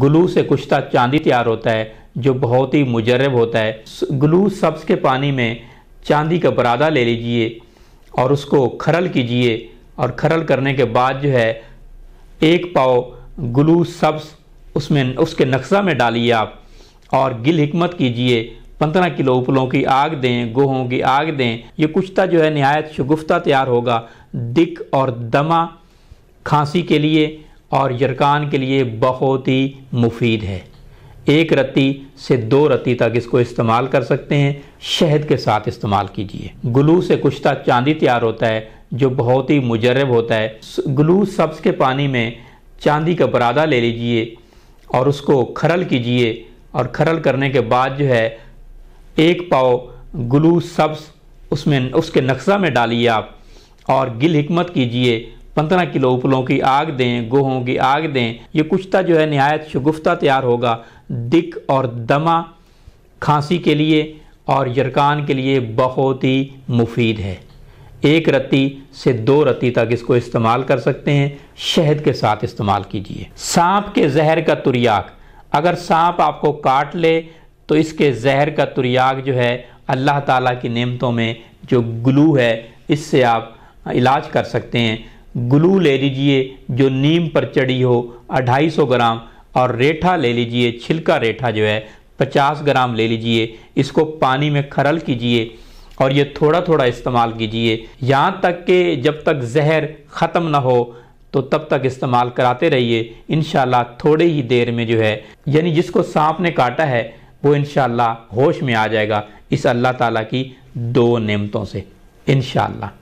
glue से कुश्ता चांदी तैयार होता है जो बहुत ही मुजरब होता है ग्लू सब्स के पानी में चांदी का बरादा ले लीजिए और उसको खरल कीजिए और खरल करने के बाद जो है एक पाव ग्लू सब्ज़ उसमें उसके नक्शा में डालिए आप और गिल हमत कीजिए पंद्रह किलो उपलों की आग दें गोहों की आग दें ये कुश्ता जो है नहायत शगुफ्ता तैयार होगा दिक और दमा खांसी के लिए और यरकान के लिए बहुत ही मुफीद है एक रत्ती से दो रत्ती तक इसको इस्तेमाल कर सकते हैं शहद के साथ इस्तेमाल कीजिए ग्लू से कुश्ता चांदी तैयार होता है जो बहुत ही मुजरब होता है ग्लू सब्स के पानी में चांदी का बरादा ले लीजिए और उसको खरल कीजिए और खरल करने के बाद जो है एक पाव ग्लू सब्स उसमें उसके नक्शा में डालिए आप और गिल हमत कीजिए पंद्रह किलो उपलों की आग दें गोहों की आग दें ये कुश्ता जो है नहायत शगुफ्ता तैयार होगा दिक और दमा खांसी के लिए और यरकान के लिए बहुत ही मुफीद है एक रत्ती से दो रत्ती तक इसको इस्तेमाल कर सकते हैं शहद के साथ इस्तेमाल कीजिए सांप के जहर का तुरियाक अगर सांप आपको काट ले तो इसके जहर का तुरियाक जो है अल्लाह ताला की नेमतों में जो ग्लू है इससे आप इलाज कर सकते हैं ग्लू ले लीजिए जो नीम पर चढ़ी हो 250 ग्राम और रेठा ले लीजिए छिलका रेठा जो है 50 ग्राम ले लीजिए इसको पानी में खरल कीजिए और ये थोड़ा थोड़ा इस्तेमाल कीजिए यहाँ तक के जब तक जहर ख़त्म ना हो तो तब तक इस्तेमाल कराते रहिए इन थोड़े ही देर में जो है यानी जिसको सांप ने काटा है वो इन होश में आ जाएगा इस अल्लाह ताला की दो नेमतों से इनशाला